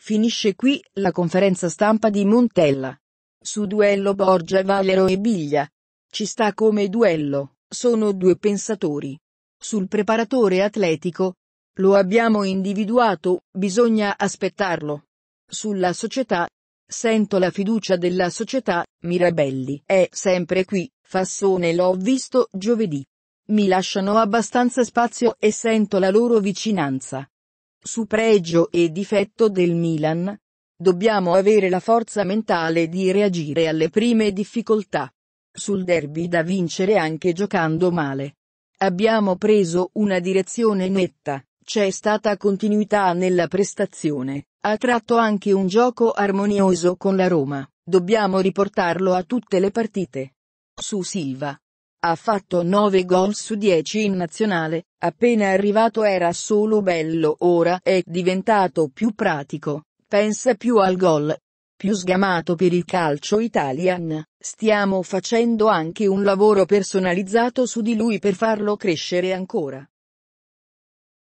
Finisce qui la conferenza stampa di Montella. Su duello Borgia Valero e Biglia. Ci sta come duello, sono due pensatori. Sul preparatore atletico. Lo abbiamo individuato, bisogna aspettarlo. Sulla società. Sento la fiducia della società, Mirabelli è sempre qui, Fassone l'ho visto giovedì. Mi lasciano abbastanza spazio e sento la loro vicinanza. Su pregio e difetto del Milan, dobbiamo avere la forza mentale di reagire alle prime difficoltà. Sul derby da vincere anche giocando male. Abbiamo preso una direzione netta, c'è stata continuità nella prestazione, ha tratto anche un gioco armonioso con la Roma, dobbiamo riportarlo a tutte le partite. Su Silva, ha fatto 9 gol su 10 in nazionale, appena arrivato era solo bello ora è diventato più pratico, pensa più al gol. Più sgamato per il calcio italian, stiamo facendo anche un lavoro personalizzato su di lui per farlo crescere ancora.